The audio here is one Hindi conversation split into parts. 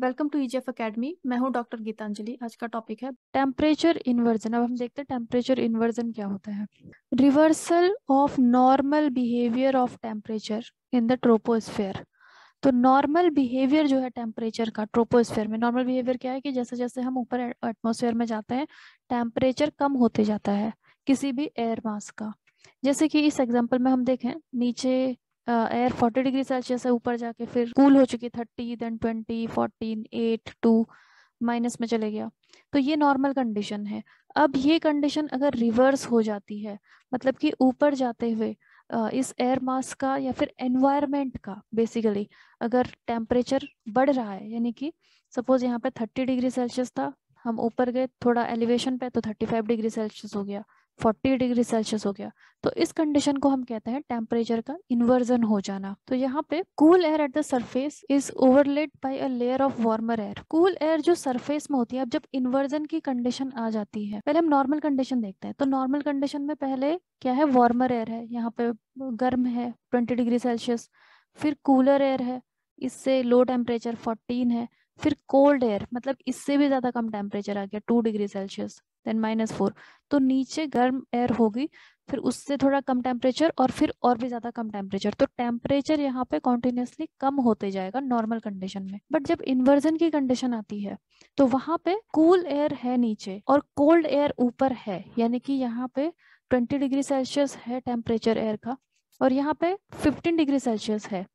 वेलकम टू ईजीएफ एकेडमी मैं हूं डॉक्टर गीतांजलि आज का टॉपिक है टेम्परेचर इन्वर्जन अब हम देखते हैं टेम्परेचर इन्वर्जन क्या होता है reversal of normal behaviour of temperature in the troposphere तो नॉर्मल बिहेवियर जो है टेम्परेचर का ट्रोपोस्फेयर में नॉर्मल बिहेवियर क्या है कि जैसे जैसे हम ऊपर एटमोसफेयर में जाते हैं टेम्परेचर कम होते जाता है किसी भी एयर मास का जैसे कि इस एग्जाम्पल में हम देखें नीचे एयर फोर्टी डिग्री सेल्सियस से ऊपर जाके फिर कूल हो चुकी thirty then twenty fourteen eight two minus में चले गया तो ये नॉर्मल कंडीशन है अब ये कंडीशन अगर रिवर्स हो जाती है मतलब कि ऊपर जाते हुए इस एयर मास का या फिर एनवायरमेंट का बेसिकली अगर टेम्परेचर बढ़ रहा है यानी कि सपोज यहाँ पे थर्टी डिग्री सेल्सियस था हम ऊपर गए थोड़ा एलिवेशन पे तो थर्टी फाइव डिग्री सेल्सियस हो गया 40 डिग्री सेल्सियस हो गया तो इस कंडीशन को हम कहते हैं टेम्परेचर का इन्वर्जन हो जाना तो यहाँ पे cool air at the surface is overlaid by a layer of warmer air cool air जो सरफेस में होती है अब जब इन्वर्जन की कंडीशन आ जाती है पहले हम नॉर्मल कंडीशन देखते हैं तो नॉर्मल कंडीशन में पहले क्या है वार्मर एयर है यहाँ पे गर्म है ट्वेंटी डिग्री सेल्सियस फिर कूलर एयर है इससे लो टेम्परेचर फोर्टीन है फिर कोल्ड एयर मतलब इससे भी ज्यादा कम टेम्परेचर आ गया two degree Celsius then minus four तो नीचे गर्म एयर होगी फिर उससे थोड़ा कम टेम्परेचर और फिर और भी ज़्यादा कम टेम्परेचर तो टेम्परेचर यहाँ पे कॉन्टिन्यूसली कम होते जाएगा नॉर्मल कंडीशन में बट जब इन्वर्जन की कंडीशन आती है तो वहां पे कूल एयर है नीचे और कोल्ड एयर ऊपर है यानी कि यहाँ पे 20 डिग्री सेल्सियस है टेम्परेचर एयर का और यहाँ पे 15 डिग्री सेल्सियस है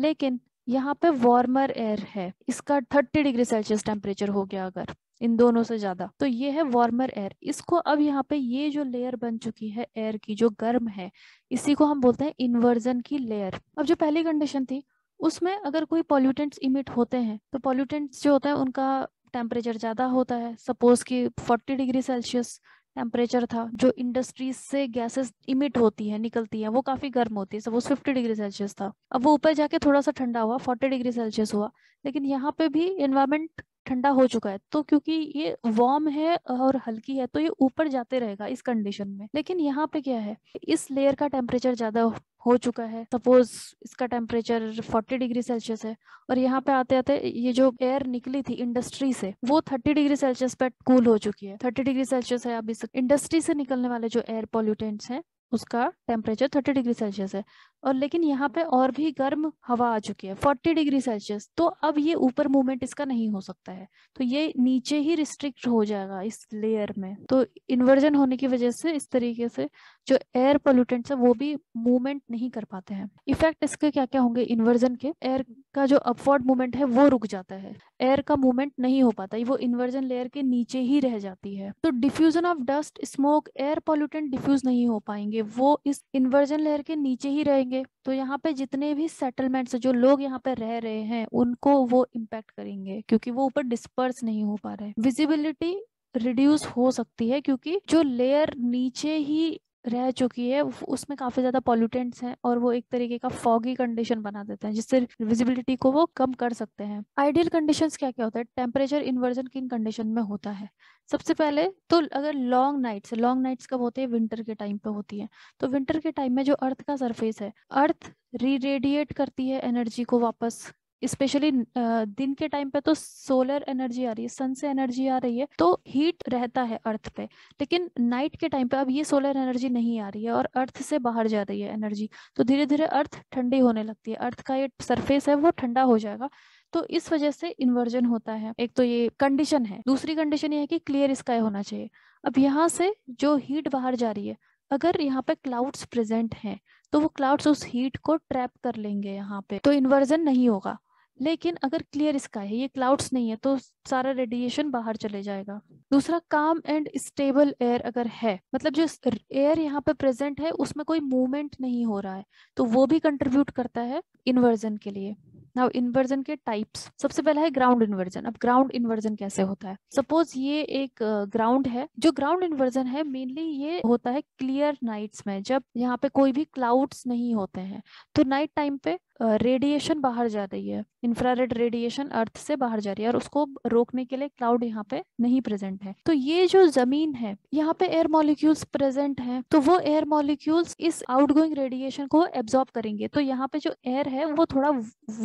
लेकिन यहाँ पे वार्मर एयर है इसका 30 डिग्री सेल्सियस टेम्परेचर हो गया अगर इन दोनों से ज्यादा तो ये है वार्मर एयर इसको अब यहाँ पे ये जो लेयर बन चुकी है एयर की जो गर्म है इसी को हम बोलते हैं इन्वर्जन की लेयर अब जो पहली कंडीशन थी उसमें अगर कोई पॉल्यूटेंट्स इमिट होते हैं तो पॉल्यूटेंट्स जो होते हैं उनका टेम्परेचर ज़्यादा होता है सपोज कि 40 डिग्री सेल्सियस टेम्परेचर था जो इंडस्ट्रीज से गैसेस इमिट होती है निकलती है वो काफ़ी गर्म होती है सपोज 50 डिग्री सेल्सियस था अब वो ऊपर जाके थोड़ा सा ठंडा हुआ 40 डिग्री सेल्सियस हुआ लेकिन यहाँ पे भी इन्वायरमेंट ठंडा हो चुका है तो क्योंकि ये वार्म है और हल्की है तो ये ऊपर जाते रहेगा इस कंडीशन में लेकिन यहाँ पे क्या है इस लेयर का टेम्परेचर ज्यादा हो चुका है सपोज इसका टेम्परेचर 40 डिग्री सेल्सियस है और यहाँ पे आते आते ये जो एयर निकली थी इंडस्ट्री से वो 30 डिग्री सेल्सियस पे कूल हो चुकी है 30 डिग्री सेल्सियस है अब इस इंडस्ट्री से निकलने वाले जो एयर पॉल्यूटेंट्स हैं उसका टेम्परेचर 30 डिग्री सेल्सियस है और लेकिन यहाँ पे और भी गर्म हवा आ चुकी है 40 डिग्री सेल्सियस तो अब ये ऊपर मूवमेंट इसका नहीं हो सकता है तो ये नीचे ही रिस्ट्रिक्ट हो जाएगा इस लेयर में तो इन्वर्जन होने की वजह से इस तरीके से जो एयर पोल्यूटेंट्स है वो भी मूवमेंट नहीं कर पाते हैं इफेक्ट इसके क्या क्या होंगे इन्वर्जन के एयर का जो अपवर्ड मूवमेंट है वो रुक जाता है एयर का मूवमेंट नहीं हो पाता वो इन्वर्जन लेयर के नीचे ही रह जाती है तो diffusion of dust smoke air pollutant diffuse नहीं हो पाएंगे वो इस इन्वर्जन लेयर के नीचे ही रहेंगे करेंगे तो यहाँ पे जितने भी सेटलमेंट्स जो लोग यहाँ पे रह रहे हैं उनको वो इम्पेक्ट करेंगे क्योंकि वो ऊपर डिस्पर्स नहीं हो पा रहे विजिबिलिटी रिड्यूस हो सकती है क्योंकि जो लेयर नीचे ही रह चुकी है उसमें काफ़ी ज़्यादा पॉल्यूटेंट्स हैं और वो एक तरीके का फॉगी कंडीशन बना देते हैं जिससे विजिबिलिटी को वो कम कर सकते हैं आइडियल कंडीशन क्या क्या होता है टेम्परेचर इन्वर्जन किन कंडीशन में होता है सबसे पहले तो अगर लॉन्ग नाइट्स लॉन्ग नाइट्स कब होते हैं विंटर के टाइम पे होती है तो विंटर के टाइम में जो अर्थ का सरफेस है अर्थ री रेडिएट करती है एनर्जी को वापस स्पेशली दिन के टाइम पे तो सोलर एनर्जी आ रही है सन से एनर्जी आ रही है तो हीट रहता है अर्थ पे लेकिन नाइट के टाइम पे अब ये सोलर एनर्जी नहीं आ रही है और अर्थ से बाहर जा रही है एनर्जी तो धीरे धीरे अर्थ ठंडी होने लगती है अर्थ का ये सरफेस है वो ठंडा हो जाएगा तो इस वजह से इन्वर्जन होता है एक तो ये कंडीशन है दूसरी कंडीशन ये है कि क्लियर स्काई होना चाहिए अब यहाँ से जो हीट बाहर जा रही है अगर यहाँ पे क्लाउड्स प्रेजेंट हैं तो वो क्लाउड्स उस हीट को ट्रैप कर लेंगे यहाँ पे तो इन्वर्जन नहीं होगा लेकिन अगर क्लियर स्काई है ये क्लाउड्स नहीं है तो सारा रेडिएशन बाहर चले जाएगा दूसरा काम एंड स्टेबल एयर अगर है मतलब जो एयर यहाँ पे प्रेजेंट है उसमें कोई मूवमेंट नहीं हो रहा है तो वो भी कंट्रीब्यूट करता है इन्वर्जन के लिए नाउ इन्वर्जन के टाइप्स सबसे पहला है ग्राउंड इन्वर्जन अब ग्राउंड इन्वर्जन कैसे होता है सपोज ये एक ग्राउंड है जो ग्राउंड इन्वर्जन है मेनली ये होता है क्लियर नाइट्स में जब यहाँ पे कोई भी क्लाउड्स नहीं होते हैं तो नाइट टाइम पे रेडिएशन बाहर जा रही है इंफ्रारेड रेडिएशन अर्थ से बाहर जा रही है और उसको रोकने के लिए क्लाउड यहाँ पे नहीं प्रेजेंट है तो ये जो जमीन है यहाँ पे एयर मॉलिक्यूल्स प्रेजेंट है तो वो एयर मॉलिक्यूल्स इस आउटगोइंग रेडिएशन को एब्जॉर्ब करेंगे तो यहाँ पे जो एयर है वो थोड़ा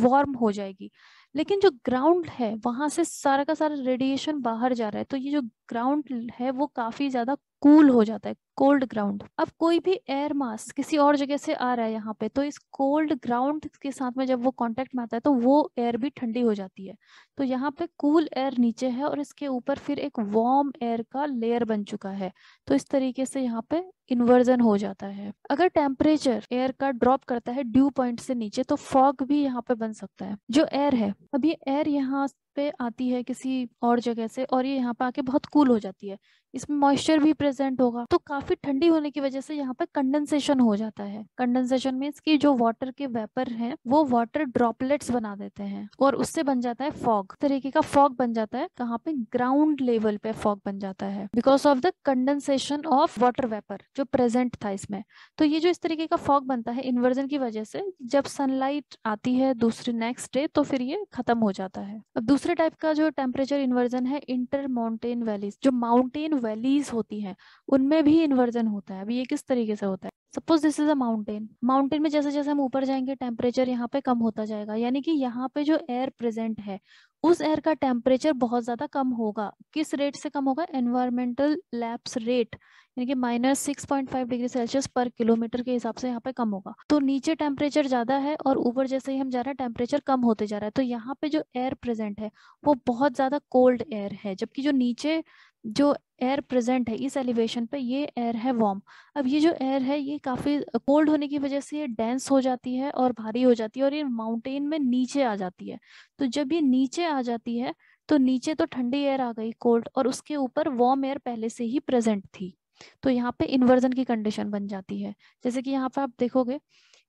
वार्म हो जाएगी लेकिन जो ग्राउंड है वहां से सारा का सारा रेडिएशन बाहर जा रहा है तो ये जो ग्राउंड है वो काफी ज्यादा कूल cool हो जाता है कोल्ड ग्राउंड अब कोई भी एयर मास किसी और जगह से आ रहा है यहाँ पे तो इस कोल्ड ग्राउंड के साथ में जब वो कांटेक्ट में आता है तो वो एयर भी ठंडी हो जाती है तो यहाँ पे कूल cool एयर नीचे है और इसके ऊपर फिर एक वार्म एयर का लेयर बन चुका है तो इस तरीके से यहाँ पे इन्वर्जन हो जाता है अगर टेम्परेचर एयर का ड्रॉप करता है ड्यू पॉइंट से नीचे तो फॉग भी यहाँ पे बन सकता है जो एयर है अब ये एयर यहाँ पे आती है किसी और जगह से और ये यहाँ पे आके बहुत कूल हो जाती है इसमें मॉइस्चर भी प्रेजेंट होगा तो काफी ठंडी होने की वजह से यहाँ पे कंडेंसेशन हो जाता है कंडेंसेशन मीन्स की जो वाटर के वेपर हैं वो वाटर ड्रॉपलेट्स बना देते हैं और उससे बन जाता है फॉग तरीके का फॉग बन जाता है कहाँ पे ग्राउंड लेवल पे फॉग बन जाता है because of the condensation of water vapour जो प्रेजेंट था इसमें तो ये जो इस तरीके का फॉग बनता है इन्वर्जन की वजह से जब सनलाइट आती है दूसरी नेक्स्ट डे तो फिर ये खत्म हो जाता है अब दूसरे दूसरे टाइप का जो टेम्परेचर इन्वर्जन है इंटर माउंटेन वैलीज जो माउंटेन वैलीज होती हैं उनमें भी इन्वर्जन होता है अब ये किस तरीके से होता है suppose this is a mountain mountain में जैसे जैसे हम ऊपर जाएंगे टेम्परेचर यहाँ पे कम होता जाएगा यानी कि यहाँ पे जो एयर प्रेजेंट है उस एयर का टेम्परेचर बहुत ज्यादा कम होगा किस रेट से कम होगा एनवायरमेंटल लैप्स रेट यानी कि minus six point five degree Celsius per kilometre के हिसाब से यहाँ पे कम होगा तो नीचे टेम्परेचर ज्यादा है और ऊपर जैसे ही हम जा रहे हैं टेम्परेचर कम होते जा रहा है तो यहाँ पे जो एयर प्रेजेंट है वो बहुत ज्यादा कोल्ड एयर है जबकि जो नीचे जो एयर प्रेजेंट है इस एलिवेशन पे ये एयर है वार्म अब ये जो एयर है ये काफ़ी कोल्ड होने की वजह से ये डेंस हो जाती है और भारी हो जाती है और ये माउंटेन में नीचे आ जाती है तो जब ये नीचे आ जाती है तो नीचे तो ठंडी एयर आ गई कोल्ड और उसके ऊपर वार्म एयर पहले से ही प्रेजेंट थी तो यहाँ पे इन्वर्जन की कंडीशन बन जाती है जैसे कि यहाँ पे आप देखोगे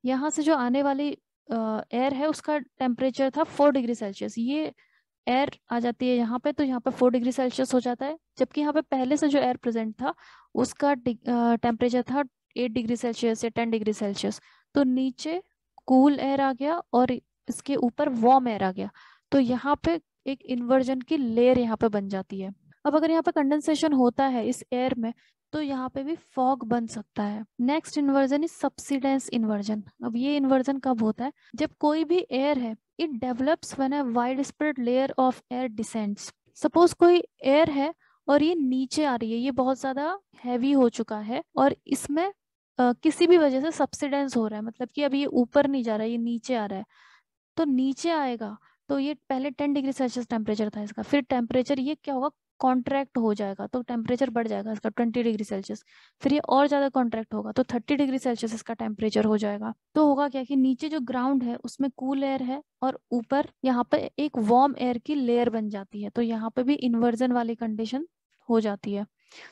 यहाँ से जो आने वाली एयर है उसका टेम्परेचर था फोर डिग्री सेल्सियस ये एयर आ जाती है यहाँ पे तो यहाँ पे फोर डिग्री सेल्सियस हो जाता है जबकि यहाँ पे पहले से जो एयर प्रेजेंट था उसका टेम्परेचर था एट डिग्री सेल्सियस या टेन डिग्री सेल्सियस तो नीचे कूल एयर आ गया और इसके ऊपर वार्म एयर आ गया तो यहाँ पे एक इन्वर्जन की लेयर यहाँ पे बन जाती है अब अगर यहाँ पे कंडेंसेशन होता है इस एयर में तो यहाँ पे भी फॉग बन सकता है next inversion is subsidence inversion अब ये इन्वर्जन कब होता है जब कोई भी एयर है it develops when a wide spread layer of air descends suppose कोई एयर है और ये नीचे आ रही है ये बहुत ज्यादा हैवी हो चुका है और इसमें किसी भी वजह से सब्सिडेंस हो रहा है मतलब कि अभी ये ऊपर नहीं जा रहा है ये नीचे आ रहा है तो नीचे आएगा तो ये पहले टेन डिग्री सेल्सियस टेम्परेचर था इसका फिर टेम्परेचर ये क्या होगा कॉन्ट्रैक्ट हो जाएगा तो टेम्परेचर बढ़ जाएगा इसका ट्वेंटी डिग्री सेल्सियस फिर ये और ज़्यादा कॉन्ट्रैक्ट होगा तो थर्टी डिग्री सेल्सियस इसका टेम्परेचर हो जाएगा तो होगा क्या कि नीचे जो ग्राउंड है उसमें कूल एयर है और ऊपर यहाँ पर एक वार्म एयर की लेयर बन जाती है तो यहाँ पर भी इन्वर्जन वाली कंडीशन हो जाती है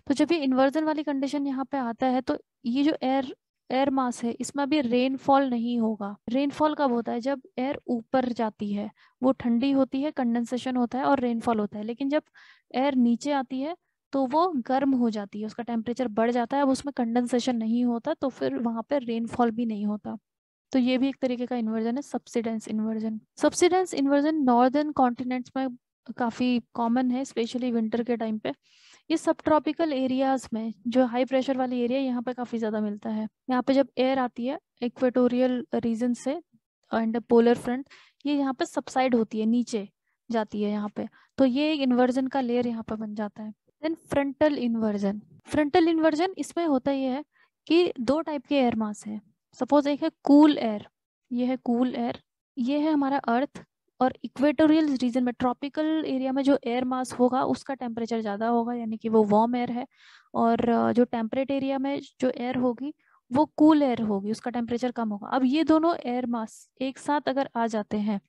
तो जब ये इन्वर्जन वाली कंडीशन यहाँ पे आता है तो ये जो एयर एयर मास है इसमें भी रेनफॉल नहीं होगा रेनफॉल कब होता है जब एयर ऊपर जाती है वो ठंडी होती है कंडेंसेशन होता है और रेनफॉल होता है लेकिन जब एयर नीचे आती है तो वो गर्म हो जाती है उसका टेम्परेचर बढ़ जाता है अब उसमें कंडेंसेशन नहीं होता तो फिर वहां पर रेनफॉल भी नहीं होता तो ये भी एक तरीके का इन्वर्जन है subsidence inversion subsidence inversion northern continents में काफ़ी कॉमन है स्पेशली विंटर के टाइम पे ये सब ट्रॉपिकल एरियाज में जो हाई प्रेशर वाली एरिया यहाँ पे काफ़ी ज़्यादा मिलता है यहाँ पे जब एयर आती है इक्वेटोरियल रीजन से एंड पोलर फ्रंट ये यहाँ पे सबसाइड होती है नीचे जाती है यहाँ पे तो ये एक इन्वर्जन का लेयर यहाँ पे बन जाता है then frontal inversion frontal inversion इसमें होता ये है कि दो टाइप के एयर मास है सपोज एक है कूल एयर ये है कूल एयर ये है हमारा अर्थ और इक्वेटोरियल रीजन में ट्रॉपिकल एरिया में जो एयर मास होगा उसका टेम्परेचर ज़्यादा होगा यानी कि वो वार्म एयर है और जो टेम्परेट एरिया में जो एयर होगी वो कूल एयर होगी उसका टेम्परेचर कम होगा अब ये दोनों एयर मास एक साथ अगर आ जाते हैं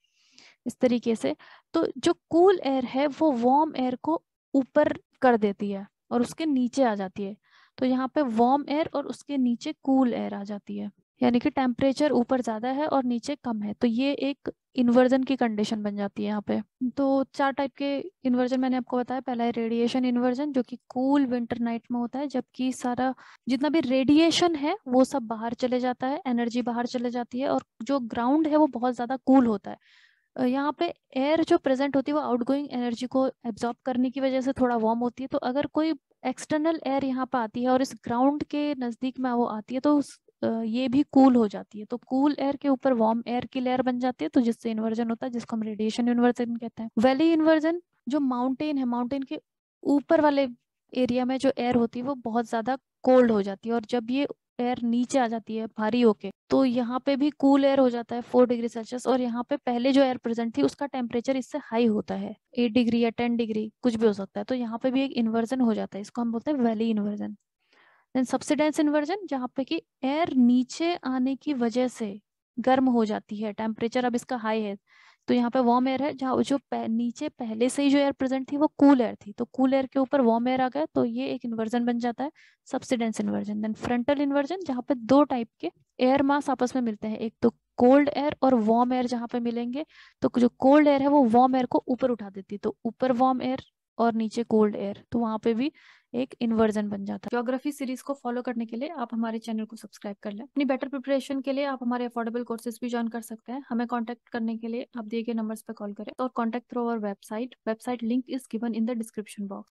इस तरीके से तो जो कूल एयर है वो वार्म एयर को ऊपर कर देती है और उसके नीचे आ जाती है तो यहाँ पे वार्म एयर और उसके नीचे कूल एयर आ जाती है यानी कि टेम्परेचर ऊपर ज़्यादा है और नीचे कम है तो ये एक इन्वर्जन की कंडीशन बन जाती है यहाँ पे तो चार टाइप के इन्वर्जन मैंने आपको बताया पहला है रेडिएशन इन्वर्जन जो कि कूल विंटर नाइट में होता है जबकि सारा जितना भी रेडिएशन है वो सब बाहर चले जाता है एनर्जी बाहर चले जाती है और जो ग्राउंड है वो बहुत ज़्यादा कूल होता है यहाँ पे एयर जो प्रेजेंट होती है वो आउट एनर्जी को एब्जॉर्ब करने की वजह से थोड़ा वार्म होती है तो अगर कोई एक्सटर्नल एयर यहाँ पे आती है और इस ग्राउंड के नज़दीक में वो आती है तो ये भी कूल हो जाती है तो कूल एयर के ऊपर वार्म एयर की लेयर बन जाती है तो जिससे इन्वर्जन होता है जिसको हम रेडिएशन इन्वर्जन कहते हैं वैली इन्वर्जन जो माउंटेन है माउंटेन के ऊपर वाले एरिया में जो एयर होती है वो बहुत ज्यादा कोल्ड हो जाती है और जब ये एयर नीचे आ जाती है भारी होके तो यहाँ पे भी कूल एयर हो जाता है फोर डिग्री सेल्सियस और यहाँ पे पहले जो एयर प्रेजेंट थी उसका टेम्परेचर इससे हाई होता है एट डिग्री या टेन डिग्री कुछ भी हो सकता है तो यहाँ पे भी एक इन्वर्जन हो जाता है इसको हम बोलते हैं valley inversion then subsidence inversion जहाँ पे कि एयर नीचे आने की वजह से गर्म हो जाती है टेम्परेचर अब इसका हाई है तो यहाँ पे वार्म एयर है जहाँ जो पह, नीचे पहले से ही जो एयर प्रेजेंट थी वो कूल एयर थी तो कूल एयर के ऊपर वार्म एयर आ गया तो ये एक इन्वर्जन बन जाता है subsidence inversion then frontal inversion जहाँ पे दो टाइप के एयर मास आपस में मिलते हैं एक तो कोल्ड एयर और वार्म एयर जहाँ पे मिलेंगे तो जो कोल्ड एयर है वो वार्म एयर को ऊपर उठा देती है तो ऊपर वार्म एयर और नीचे कोल्ड एयर तो वहाँ पे भी एक इन्वर्जन बन जाता है ज्योग्राफी सीरीज को फॉलो करने के लिए आप हमारे चैनल को सब्सक्राइब कर लें अपनी बेटर प्रिपरेशन के लिए आप हमारे अफोर्डेबल कोर्सेज भी ज्वाइन कर सकते हैं हमें कॉन्टैक्ट करने के लिए आप दिए गए नंबर्स पर कॉल करें और contact through our website website link is given in the description box